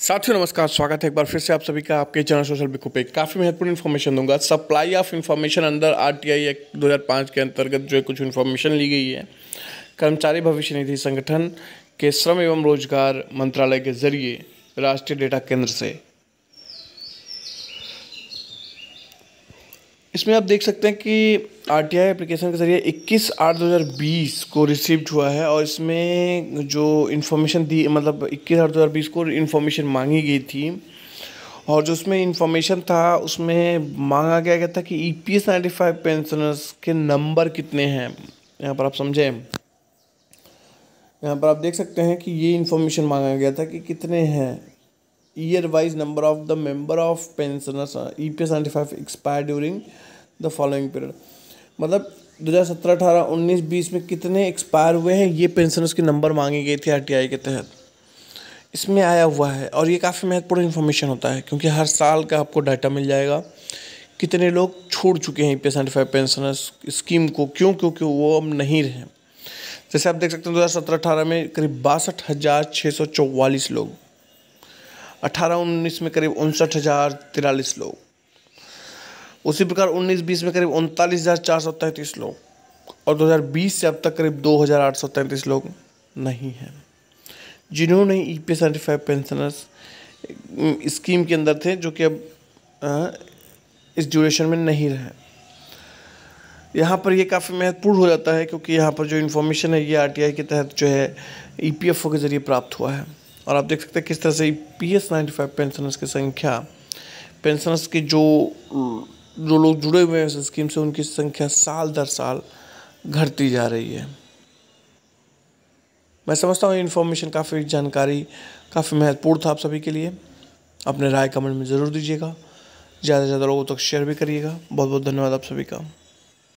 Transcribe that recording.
साथियों नमस्कार स्वागत है एक बार फिर से आप सभी का आपके चैनल सोशल बिकू पे काफ़ी महत्वपूर्ण इन्फॉर्मेशन दूंगा सप्लाई ऑफ इन्फॉर्मेशन अंदर आरटीआई एक्ट दो हज़ार पाँच के अंतर्गत जो है कुछ इन्फॉर्मेशन ली गई है कर्मचारी भविष्य निधि संगठन के श्रम एवं रोजगार मंत्रालय के जरिए राष्ट्रीय डेटा केंद्र से इसमें आप देख सकते हैं कि आर टी आई एप्लीकेशन के ज़रिए 21 आठ 2020 को रिसीव्ड हुआ है और इसमें जो इन्फॉर्मेशन दी मतलब 21 आठ 2020 को इन्फॉर्मेशन मांगी गई थी और जो उसमें इन्फॉर्मेशन था उसमें मांगा गया गया था कि E P S ninety five pensioners के नंबर कितने हैं यहाँ पर आप समझें यहाँ पर आप देख सकते हैं कि ये इन्फॉर्मेशन मांगा गया था कि कितने हैं year wise number of the member of pensioners E P S ninety five expire during the following period मतलब 2017, 18, 19, 20 में कितने एक्सपायर हुए हैं ये पेंशनर्स के नंबर मांगे गए थे आरटीआई के तहत इसमें आया हुआ है और ये काफ़ी महत्वपूर्ण इन्फॉर्मेशन होता है क्योंकि हर साल का आपको डाटा मिल जाएगा कितने लोग छोड़ चुके हैं P seventy five pensioners scheme को क्यों क्योंकि वो अब नहीं रहे जैसे आप देख सकते हैं दो हज़ार सत्रह अठारह में करीब बासठ हज़ार छः सौ चौवालीस लोग अठारह उन्नीस में करीब उनसठ हज़ार तिरालीस लोग उसी प्रकार 19-20 में करीब उनतालीस हज़ार चार सौ तैंतीस लोग और 2020 से अब तक करीब दो हज़ार आठ सौ तैंतीस लोग नहीं हैं जिन्होंने E P S certified pensioners scheme के अंदर थे जो कि अब इस ड्यूरेशन में नहीं रहे यहाँ पर ये काफ़ी महत्वपूर्ण हो जाता है क्योंकि यहाँ पर जो इन्फॉर्मेशन है ये आर के तहत जो है ई e के ज़रिए प्राप्त हुआ है और आप देख सकते हैं किस तरह से E P S ninety five pensioners की संख्या पेंशनर्स की जो जो लोग जुड़े हुए हैं इस स्कीम से उनकी संख्या साल दर साल घटती जा रही है मैं समझता हूँ ये इन्फॉर्मेशन काफ़ी जानकारी काफ़ी महत्वपूर्ण था आप सभी के लिए अपने राय कमेंट में ज़रूर दीजिएगा ज़्यादा से ज़्यादा लोगों तक शेयर भी करिएगा बहुत बहुत धन्यवाद आप सभी का